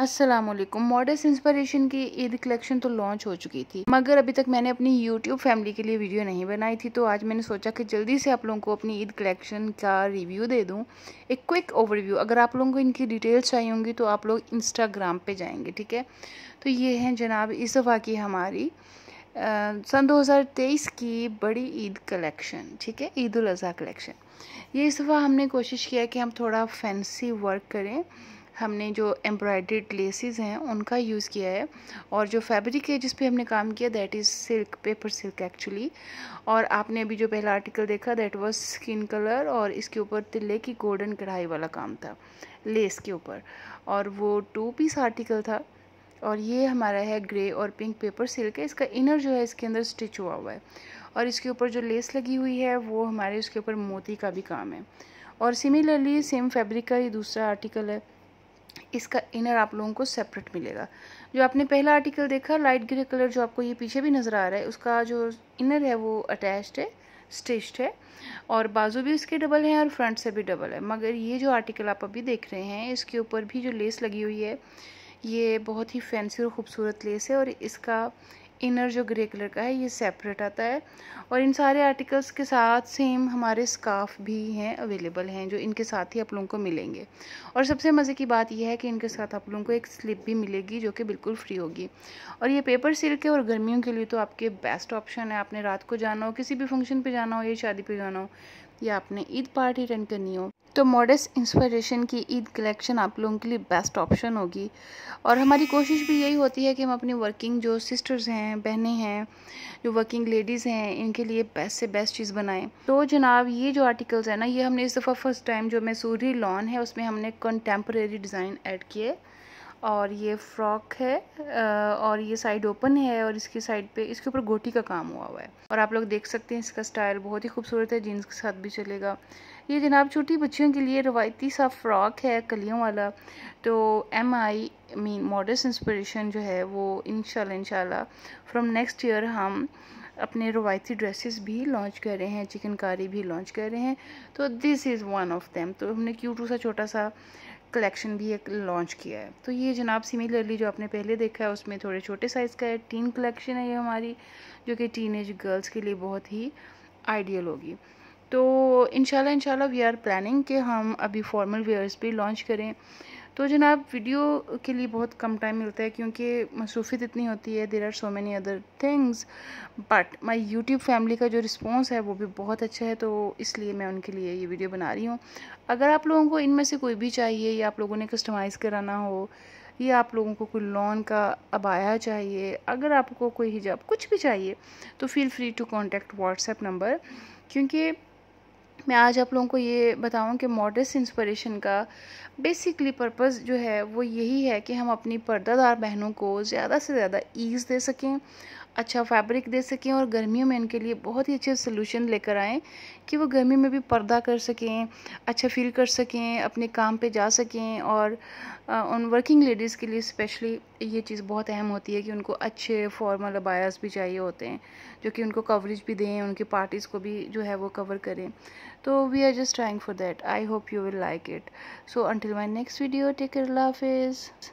Aslam मॉडर्स inspiration की Eid collection तो launch हो चुकी थी मगर अभी तक मैंने अपनी यूट्यूब फैमिली के लिए वीडियो नहीं बनाई थी तो आज मैंने सोचा कि जल्दी से आप लोगों को अपनी ईद कलेक्शन का रिव्यू दे दूँ एक क्विक ओवरव्यू अगर आप लोगों को इनकी डिटेल्स चाहिए होंगी तो आप लोग इंस्टाग्राम पे जाएंगे ठीक है तो ये हैं जनाब इस दफ़ा की हमारी आ, सन दो की बड़ी ईद कलेक्शन ठीक है ईद उजी कलेक्शन ये इस दफ़ा हमने कोशिश किया कि हम थोड़ा फैंसी वर्क करें हमने जो एम्ब्रॉयड्रीड लेसेस हैं उनका यूज़ किया है और जो फैब्रिक है जिस पे हमने काम किया that is silk paper silk actually और आपने अभी जो पहला आर्टिकल देखा दैट वाज स्किन कलर और इसके ऊपर तिल्ले की गोल्डन कढ़ाई वाला काम था लेस के ऊपर और वो टू पीस आर्टिकल था और ये हमारा है ग्रे और पिंक पेपर सिल्क है इसका इनर जो है इसके अंदर स्टिच हुआ हुआ है और इसके ऊपर जो लेस लगी हुई है वो हमारे उसके ऊपर मोती का भी काम है और सिमिलरली सेम फैब्रिक का ही दूसरा आर्टिकल है इसका इनर आप लोगों को सेपरेट मिलेगा जो आपने पहला आर्टिकल देखा लाइट ग्रे कलर जो आपको ये पीछे भी नज़र आ रहा है उसका जो इनर है वो अटैच्ड है स्टिच्ड है और बाजू भी इसके डबल हैं और फ्रंट से भी डबल है मगर ये जो आर्टिकल आप अभी देख रहे हैं इसके ऊपर भी जो लेस लगी हुई है ये बहुत ही फैंसी और ख़ूबसूरत लेस है और इसका इनर जो ग्रे कलर का है ये सेपरेट आता है और इन सारे आर्टिकल्स के साथ सेम हमारे स्काफ भी हैं अवेलेबल हैं जो इनके साथ ही आप लोगों को मिलेंगे और सबसे मज़े की बात यह है कि इनके साथ आप लोगों को एक स्लिप भी मिलेगी जो कि बिल्कुल फ्री होगी और ये पेपर सिल्क है और गर्मियों के लिए तो आपके बेस्ट ऑप्शन है आपने रात को जाना हो किसी भी फंक्शन पर जाना हो या शादी पर जाना हो या आपने ईद पार्टी अटेंड करनी हो तो मॉडर्स इंस्पिरेशन की ईद कलेक्शन आप लोगों के लिए बेस्ट ऑप्शन होगी और हमारी कोशिश भी यही होती है कि हम अपनी वर्किंग जो सिस्टर्स हैं बहनें हैं जो वर्किंग लेडीज़ हैं इनके लिए बेस्ट से बेस्ट चीज़ बनाएं तो जनाब ये जो आर्टिकल्स हैं ना ये हमने इस दफ़ा फर्स्ट टाइम जो मैसूरी लॉन है उसमें हमने कंटेम्प्रेरी डिज़ाइन ऐड किए और ये फ्रॉक है और ये साइड ओपन है और इसकी साइड पे इसके ऊपर गोटी का काम हुआ हुआ है और आप लोग देख सकते हैं इसका स्टाइल बहुत ही खूबसूरत है जीन्स के साथ भी चलेगा ये जनाब छोटी बच्चियों के लिए रवायती सा फ्रॉक है कलियों वाला तो एम आई मीन मॉडर्स इंस्परेशन जो है वो इन शाला फ्रॉम नेक्स्ट ईयर हम अपने रवायती ड्रेसेस भी लॉन्च कर रहे हैं चिकनकारी भी लॉन्च कर रहे हैं तो this is one of them तो हमने क्यूट सा छोटा सा कलेक्शन भी एक लॉन्च किया है तो ये जनाब सिमिलरली जो आपने पहले देखा है उसमें थोड़े छोटे साइज़ का है टीन कलेक्शन है ये हमारी जो कि टीन एज गर्ल्स के लिए बहुत ही आइडियल होगी तो इन इनशाला वी आर प्लानिंग कि हम अभी फॉर्मल वेयर्स भी लॉन्च करें तो जनाब वीडियो के लिए बहुत कम टाइम मिलता है क्योंकि मसरूफियत इतनी होती है there are so many other things but my YouTube family का जो रिस्पॉन्स है वो भी बहुत अच्छा है तो इसलिए मैं उनके लिए ये वीडियो बना रही हूँ अगर आप लोगों को इनमें से कोई भी चाहिए या आप लोगों ने कस्टमाइज़ कराना हो या आप लोगों को कोई लोन का अबाया चाहिए अगर आपको कोई हिजाब कुछ भी चाहिए तो feel free to contact WhatsApp number क्योंकि मैं आज आप लोगों को ये बताऊं कि मॉडर्स इंस्पिरेशन का बेसिकली पर्पस जो है वो यही है कि हम अपनी पर्दादार बहनों को ज़्यादा से ज़्यादा ईज़ दे सकें अच्छा फैब्रिक दे सकें और गर्मियों में इनके लिए बहुत ही अच्छे सोल्यूशन लेकर आएँ कि वो गर्मी में भी पर्दा कर सकें अच्छा फील कर सकें अपने काम पे जा सकें और उन वर्किंग लेडीज़ के लिए स्पेशली ये चीज़ बहुत अहम होती है कि उनको अच्छे फॉर्मल अबायास भी चाहिए होते हैं जो कि उनको कवरेज भी दें उनकी पार्टीज़ को भी जो है वो कवर करें तो we are just trying for that I hope you will like it so until my next video take care लाफिज़